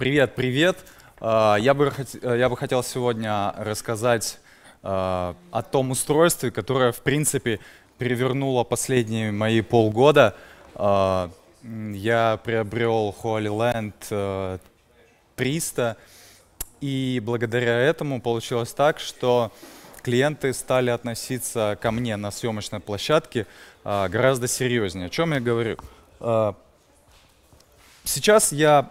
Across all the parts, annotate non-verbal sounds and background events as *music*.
Привет, привет. А, я бы, э, я бы хотел сегодня рассказать а, о том устройстве, которое, в принципе, перевернуло последние мои полгода. А, я приобрел Holy Land 300, э, и благодаря этому получилось так, что клиенты стали относиться ко мне на съемочной площадке гораздо серьезнее. О чем я говорю? Сейчас я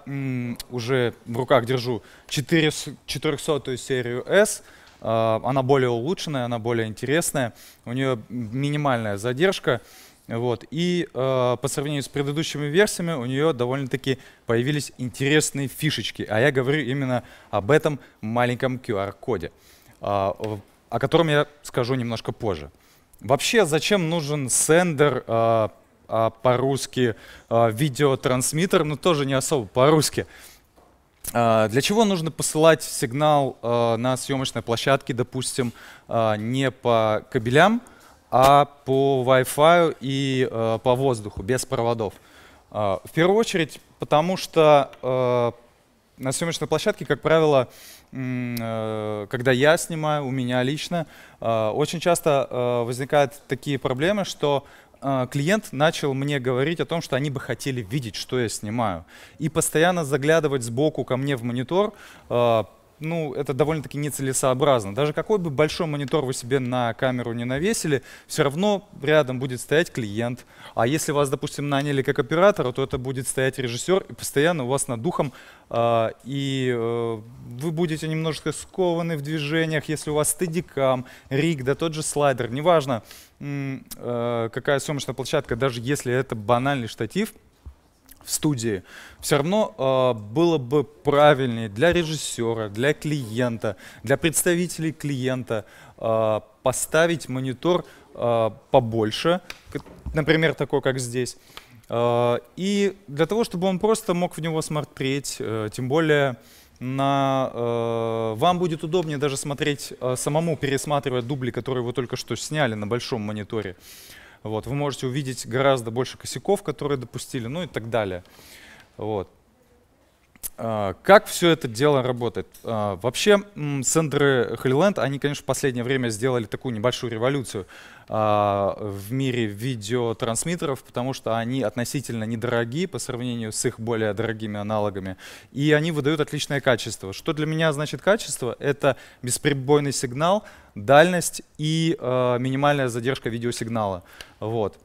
уже в руках держу 400 серию S. А, она более улучшенная, она более интересная. У нее минимальная задержка. Вот. И э, по сравнению с предыдущими версиями у нее довольно-таки появились интересные фишечки. А я говорю именно об этом маленьком QR-коде, э, а, о котором я скажу немножко позже. Вообще, зачем нужен сендер э, а по-русски а, видеотрансмиттер, но тоже не особо по-русски. А, для чего нужно посылать сигнал а, на съемочной площадке, допустим, а, не по кабелям, а по Wi-Fi и по воздуху, без проводов? в первую очередь, потому что на съемочной площадке, как правило, когда я снимаю, у меня лично, очень часто возникают такие проблемы, что а, клиент начал мне говорить о том, что они бы хотели видеть, что я снимаю. И постоянно заглядывать сбоку ко мне в монитор, а, ну, это довольно-таки нецелесообразно. Даже какой бы большой монитор вы себе на камеру не навесили, все равно рядом будет стоять клиент. А если вас, допустим, наняли как оператора, то это будет стоять режиссер, и постоянно у вас над духом, а, и э, вы будете немножко скованы в движениях, если у вас стедикам, риг, да тот же слайдер, неважно, Э, какая съемочная площадка, даже если это банальный штатив в студии, все равно э, было бы правильнее для режиссера, для клиента, для представителей клиента э, поставить монитор побольше, например, такой, как здесь. и для того, чтобы он просто мог в него смотреть, тем более на... Э, вам будет удобнее даже смотреть, э, самому пересматривать дубли, которые вы только что сняли на большом мониторе. Вот, вы можете увидеть гораздо больше косяков, которые допустили, ну и так далее. Вот. А, как все это дело работает? А, вообще, Сендеры Холиленд, они, конечно, в последнее время сделали такую небольшую революцию а, в мире видеотрансмиттеров, потому что они относительно недорогие по сравнению с их более дорогими аналогами, и они выдают отличное качество. Что для меня значит качество? Это бесперебойный сигнал, дальность и минимальная задержка видеосигнала. Вот.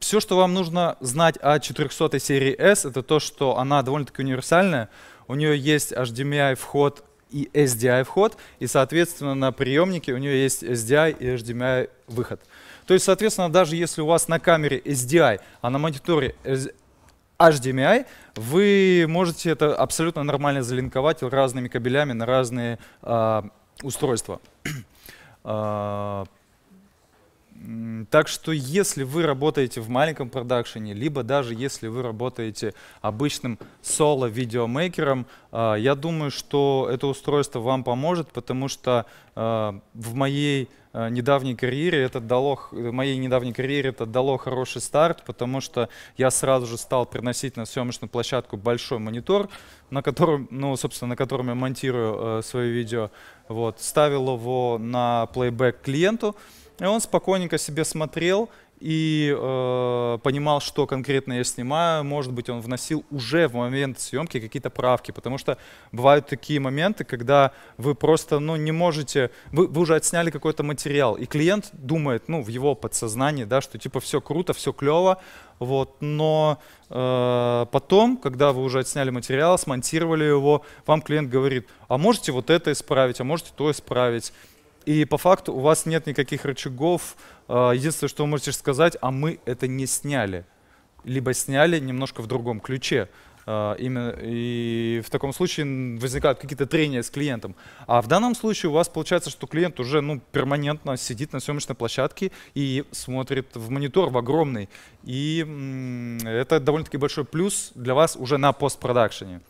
Все, что вам нужно знать о 400 серии S, это то, что она довольно-таки универсальная. У нее есть HDMI вход и SDI вход, и, соответственно, на приемнике у нее есть SDI и HDMI выход. То есть, соответственно, даже если у вас на камере SDI, а на мониторе HDMI, вы можете это абсолютно нормально залинковать разными кабелями на разные э, устройства. *clears throat* А, так что если вы работаете в маленьком продакшене, либо даже если вы работаете обычным соло-видеомейкером, а, я думаю, что это устройство вам поможет, потому что а, в моей а, недавней карьере это дало, моей недавней карьере это дало хороший старт, потому что я сразу же стал приносить на съемочную площадку большой монитор, на котором, ну, собственно, на котором я монтирую э, свое видео. Вот, ставил его на плейбэк клиенту, и он спокойненько себе смотрел и э, понимал, что конкретно я снимаю. Может быть, он вносил уже в момент съемки какие-то правки, потому что бывают такие моменты, когда вы просто ну, не можете, вы, вы уже отсняли какой-то материал, и клиент думает, ну, в его подсознании, да, что типа все круто, все клево, вот, но э, потом, когда вы уже отсняли материал, смонтировали его, вам клиент говорит, а можете вот это исправить, а можете то исправить. И по факту у вас нет никаких рычагов. А, единственное, что вы можете сказать, а мы это не сняли. Либо сняли немножко в другом ключе. А, именно, и в таком случае возникают какие-то трения с клиентом. А в данном случае у вас получается, что клиент уже ну, перманентно сидит на съемочной площадке и смотрит в монитор, в огромный. И это довольно-таки большой плюс для вас уже на постпродакшене.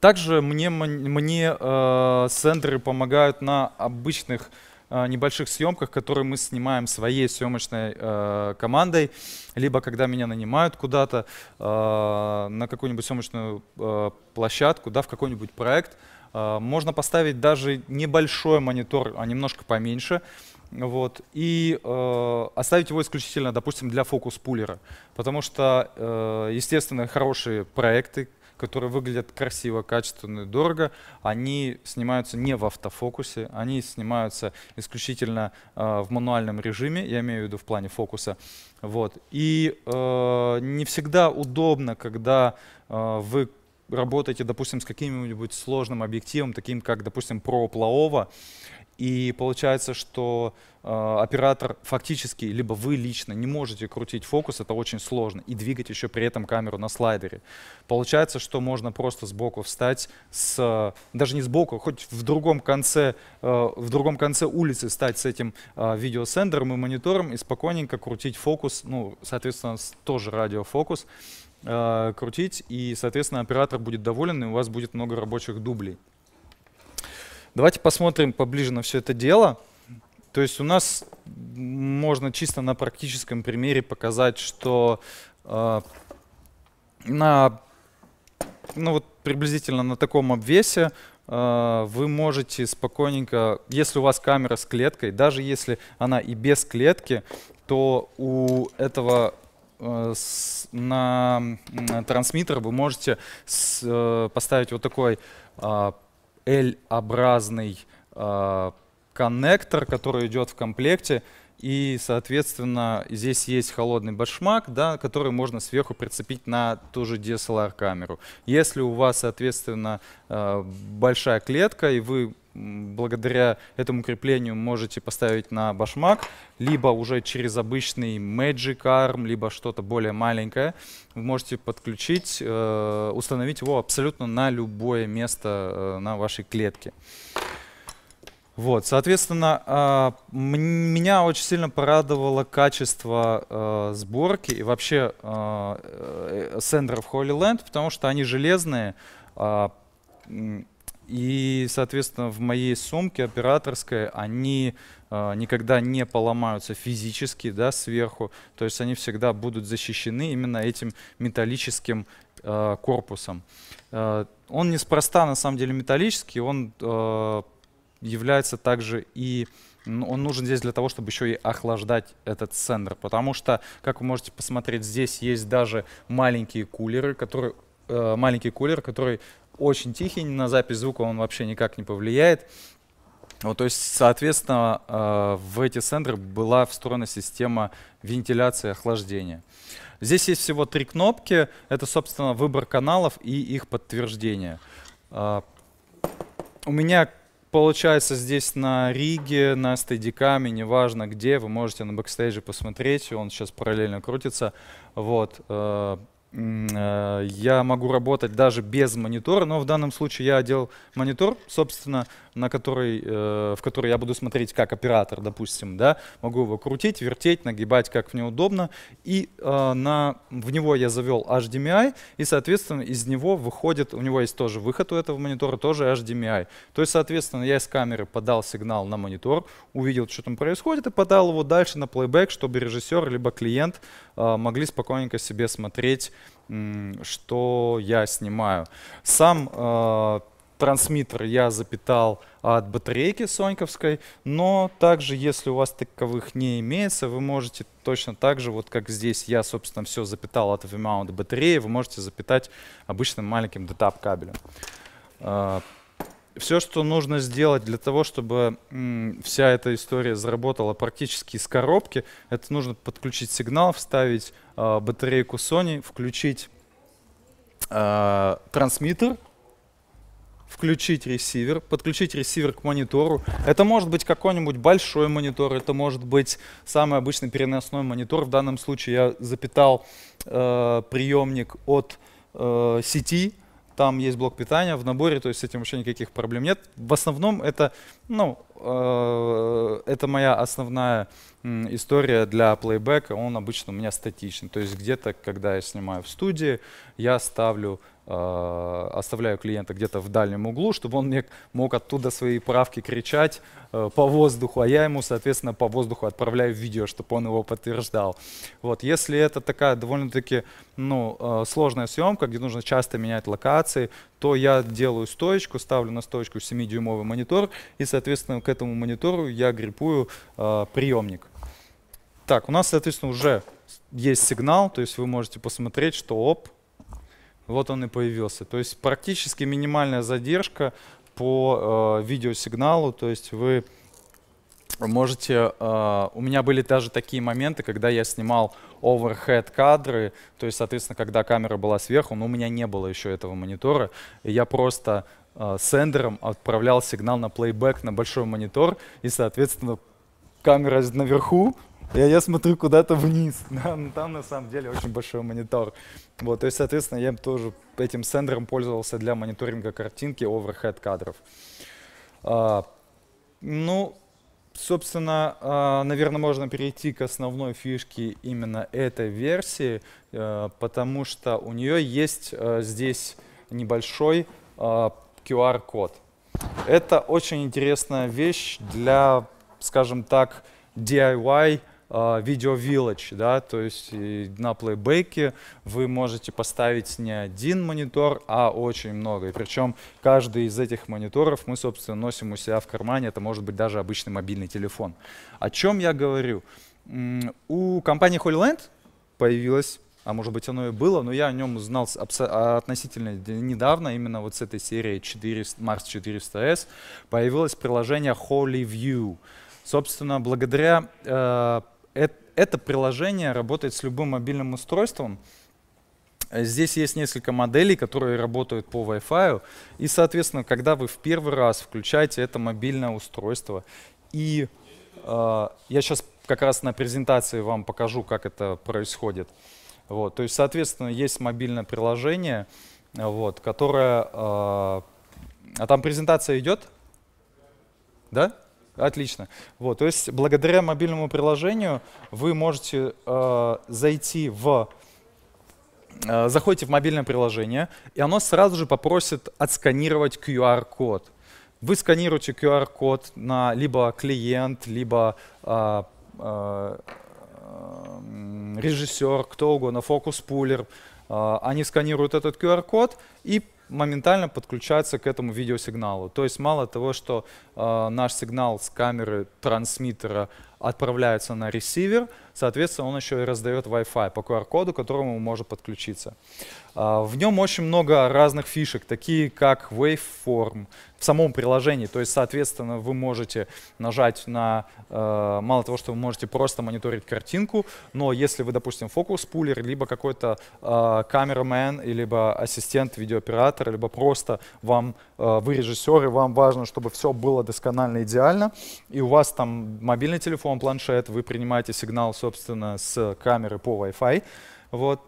Также мне, мне э, сендеры помогают на обычных э, небольших съемках, которые мы снимаем своей съемочной э, командой, либо когда меня нанимают куда-то э, на какую-нибудь съемочную э, площадку, да, в какой-нибудь проект. Э, можно поставить даже небольшой монитор, а немножко поменьше, вот, и э, оставить его исключительно, допустим, для фокус-пулера, потому что, э, естественно, хорошие проекты, которые выглядят красиво, качественно и дорого, они снимаются не в автофокусе, они снимаются исключительно э, в мануальном режиме, я имею в виду в плане фокуса. Вот. И э, не всегда удобно, когда э, вы работаете, допустим, с каким-нибудь сложным объективом, таким как, допустим, про Плаова, и получается, что э, оператор фактически, либо вы лично не можете крутить фокус, это очень сложно, и двигать еще при этом камеру на слайдере. Получается, что можно просто сбоку встать, с, даже не сбоку, хоть в другом конце, э, в другом конце улицы стать с этим э, видеосендером и монитором и спокойненько крутить фокус, ну, соответственно, тоже радиофокус, Э, крутить, и, соответственно, оператор будет доволен, и у вас будет много рабочих дублей. Давайте посмотрим поближе на все это дело. То есть у нас можно чисто на практическом примере показать, что э, на, ну вот приблизительно на таком обвесе э, вы можете спокойненько, если у вас камера с клеткой, даже если она и без клетки, то у этого Э, на трансмиттер вы можете э, поставить вот такой э, L-образный коннектор, который идет в комплекте. И, соответственно, здесь есть холодный башмак, да, который можно сверху прицепить на ту же DSLR-камеру. Если у вас, соответственно, большая клетка, и вы благодаря этому креплению можете поставить на башмак, либо уже через обычный Magic Arm, либо что-то более маленькое. Вы можете подключить, э, установить его абсолютно на любое место э, на вашей клетке. Вот, соответственно, э, меня очень сильно порадовало качество э, сборки и вообще э, сендеров э, Holy Land, потому что они железные, а, и, соответственно, в моей сумке операторской они э, никогда не поломаются физически да, сверху. То есть они всегда будут защищены именно этим металлическим э, корпусом. Э, он неспроста, на самом деле, металлический. Он э, является также и он нужен здесь для того, чтобы еще и охлаждать этот центр, потому что, как вы можете посмотреть, здесь есть даже маленькие кулеры, которые э, маленький кулер, который очень тихий, на запись звука он вообще никак не повлияет. Вот, то есть, соответственно, э, в эти центры была встроена система вентиляции охлаждения. Здесь есть всего три кнопки. Это, собственно, выбор каналов и их подтверждение. Э, у меня получается здесь на Риге, на стейдикаме, неважно где, вы можете на бэкстейже посмотреть, он сейчас параллельно крутится. Вот, э, Э, я могу работать даже без монитора, но в данном случае я одел монитор, собственно, на который, э, в который я буду смотреть как оператор, допустим, да, могу его крутить, вертеть, нагибать, как мне удобно, и э, на, в него я завел HDMI, и, соответственно, из него выходит, у него есть тоже выход у этого монитора, тоже HDMI. То есть, соответственно, я из камеры подал сигнал на монитор, увидел, что там происходит, и подал его дальше на плейбэк, чтобы режиссер либо клиент э, могли спокойненько себе смотреть, что я снимаю. Сам э, трансмиттер я запитал от батарейки соньковской, но также, если у вас таковых не имеется, вы можете точно так же, вот как здесь я, собственно, все запитал от VMount батареи, вы можете запитать обычным маленьким DTAP кабелем. А, все, что нужно сделать для того, чтобы вся эта история заработала практически из коробки, это нужно подключить сигнал, вставить а, батарейку Sony, включить а, трансмиттер, включить ресивер, подключить ресивер к монитору. Это может быть какой-нибудь большой монитор, это может быть самый обычный переносной монитор. В данном случае я запитал э, приемник от э, сети, там есть блок питания в наборе, то есть с этим вообще никаких проблем нет. В основном это, ну, э, это моя основная м, история для плейбека, он обычно у меня статичный, то есть где-то, когда я снимаю в студии, я ставлю Э, оставляю клиента где-то в дальнем углу, чтобы он мне мог оттуда свои правки кричать э, по воздуху, а я ему, соответственно, по воздуху отправляю видео, чтобы он его подтверждал. Вот, если это такая довольно-таки ну, э, сложная съемка, где нужно часто менять локации, то я делаю стоечку, ставлю на стоечку 7-дюймовый монитор, и, соответственно, к этому монитору я гриппую э, приемник. Так, у нас, соответственно, уже есть сигнал, то есть вы можете посмотреть, что оп, вот он и появился. То есть практически минимальная задержка по э, видеосигналу, то есть вы можете, э, у меня были даже такие моменты, когда я снимал overhead кадры, то есть, соответственно, когда камера была сверху, но у меня не было еще этого монитора, и я просто э, сендером отправлял сигнал на плейбэк на большой монитор, и, соответственно, камера наверху я, я смотрю куда-то вниз. Там, *laughs* ну, там на самом деле очень большой монитор. Вот, то есть, соответственно, я тоже этим сендером пользовался для мониторинга картинки overhead кадров. А, ну, собственно, а, наверное, можно перейти к основной фишке именно этой версии, а, потому что у нее есть а, здесь небольшой QR-код. Это очень интересная вещь для, скажем так, DIY видео а, Village, да, то есть на плейбеке вы можете поставить не один монитор, а очень много. И причем каждый из этих мониторов мы, собственно, носим у себя в кармане, это может быть даже обычный мобильный телефон. О чем я говорю? У компании Holyland появилась а может быть оно и было, но я о нем узнал а, относительно недавно, именно вот с этой серии 400, Mars 400S появилось приложение Holy View. Собственно, благодаря э, это приложение работает с любым мобильным устройством. Э, здесь есть несколько моделей, которые работают по Wi-Fi. И, соответственно, когда вы в первый раз включаете это мобильное устройство, и э, я сейчас как раз на презентации вам покажу, как это происходит. Вот, то есть, соответственно, есть мобильное приложение, э, вот, которое... Э, а там презентация идет? Да? Отлично. Вот, то есть благодаря мобильному приложению вы можете э, зайти в э, заходите в мобильное приложение, и оно сразу же попросит отсканировать QR-код. Вы сканируете QR-код на либо клиент, либо э, э, режиссер, кто угодно, фокус-пулер. Э, они сканируют этот QR-код и моментально подключается к этому видеосигналу. То есть мало того, что э, наш сигнал с камеры трансмиттера отправляется на ресивер, соответственно, он еще и раздает Wi-Fi по QR-коду, к которому может подключиться. А, в нем очень много разных фишек, такие как Waveform в самом приложении. То есть, соответственно, вы можете нажать на... Э, мало того, что вы можете просто мониторить картинку, но если вы, допустим, фокус-пулер, либо какой-то э, камерамен, либо ассистент видеооператора, либо просто вам, э, вы режиссеры, вам важно, чтобы все было досконально идеально, и у вас там мобильный телефон, телефон, планшет, вы принимаете сигнал, собственно, с камеры по Wi-Fi. Вот.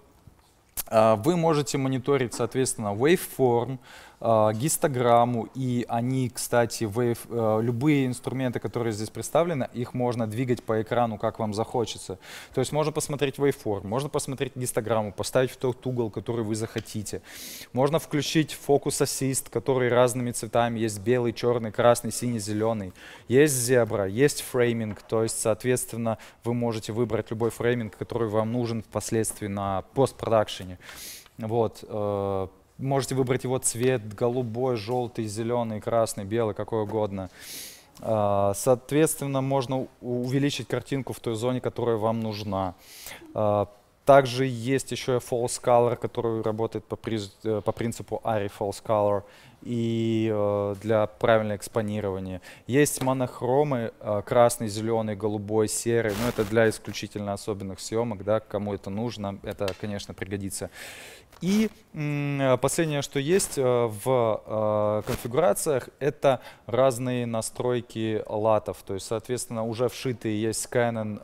А, вы можете мониторить, соответственно, waveform, Э, гистограмму, и они, кстати, wave, э, любые инструменты, которые здесь представлены, их можно двигать по экрану, как вам захочется. То есть можно посмотреть waveform, можно посмотреть гистограмму, поставить в тот угол, который вы захотите. Можно включить фокус ассист, который разными цветами, есть белый, черный, красный, синий, зеленый. Есть зебра, есть фрейминг, то есть, соответственно, вы можете выбрать любой фрейминг, который вам нужен впоследствии на постпродакшене. Вот, э, Можете выбрать его цвет, голубой, желтый, зеленый, красный, белый, какой угодно. А, соответственно, можно увеличить картинку в той зоне, которая вам нужна. А, также есть еще False Color, который работает по, э, принципу ARRI False Color и э, для правильного экспонирования. Есть монохромы, э, красный, зеленый, голубой, серый, но ну, это для исключительно особенных съемок, да, кому это нужно, это, конечно, пригодится. И последнее, что есть э, в конфигурациях, это разные настройки латов. То есть, соответственно, уже вшитые есть Canon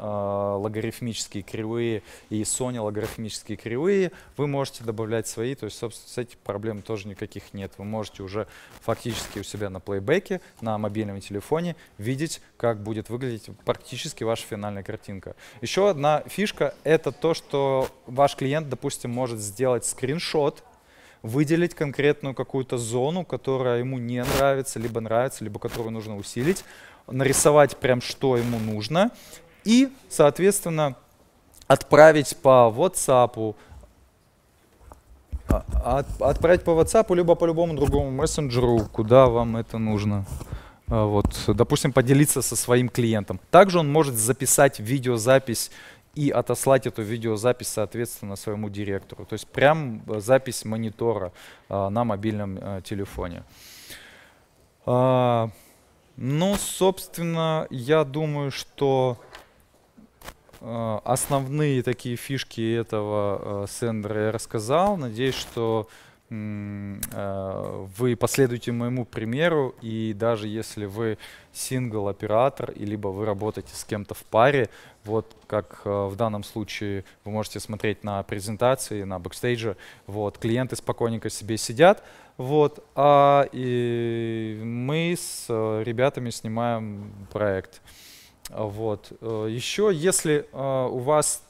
логарифмические кривые и Sony логарифмические кривые. Вы можете добавлять свои, то есть, собственно, с этим проблем тоже никаких нет. Вы можете уже фактически у себя на плейбеке, на мобильном телефоне видеть, как будет выглядеть практически ваша финальная картинка. Еще одна фишка — это то, что ваш клиент, допустим, может сделать скриншот, выделить конкретную какую-то зону, которая ему не нравится, либо нравится, либо которую нужно усилить, нарисовать прям, что ему нужно, и, соответственно, отправить по WhatsApp, а, а от, отправить по WhatsApp, либо по любому другому мессенджеру, куда вам это нужно. А, вот, допустим, поделиться со своим клиентом. Также он может записать видеозапись и отослать эту видеозапись, соответственно, своему директору. То есть прям э, запись монитора на мобильном э, телефоне. ну, собственно, я думаю, что Э, основные такие фишки этого э, сендера я рассказал. Надеюсь, что э, вы последуете моему примеру, и даже если вы сингл-оператор, либо вы работаете с кем-то в паре, вот как в данном случае вы можете смотреть на презентации, на бэкстейже, вот, клиенты спокойненько себе сидят, вот, а и мы с ребятами снимаем проект. Вот. Э, Еще, если э, у вас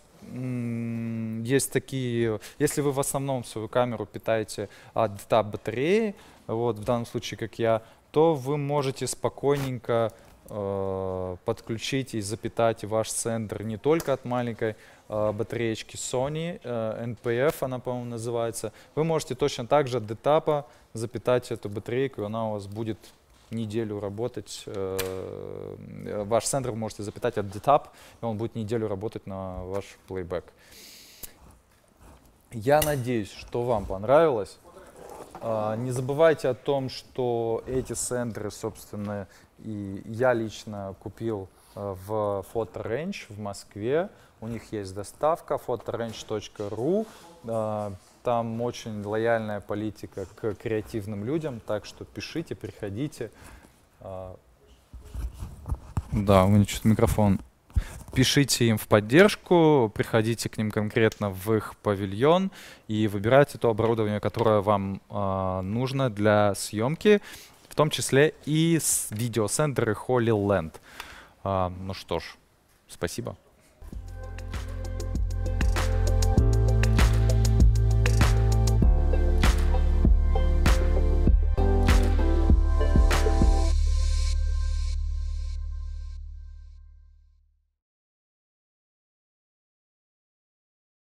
есть такие, если вы в основном свою камеру питаете от батареи, вот в данном случае, как я, то вы можете спокойненько э, подключить и запитать ваш центр не только от маленькой э, батареечки Sony, э, NPF она, по-моему, называется. Вы можете точно так же от детапа запитать эту батарейку, и она у вас будет неделю работать э, ваш сендер вы можете запитать от DTAP, и он будет неделю работать на ваш плейбэк. Я надеюсь, что вам понравилось. А, не забывайте о том, что эти сендеры, собственно, и я лично купил а, в PhotoRange в Москве. У них есть доставка photorange.ru. А, там очень лояльная политика к креативным людям, так что пишите, приходите. Да, у меня что-то микрофон. Пишите им в поддержку, приходите к ним конкретно в их павильон и выбирайте то оборудование, которое вам э, нужно для съемки, в том числе и с видеосентры Holy Land. Э, ну что ж, спасибо.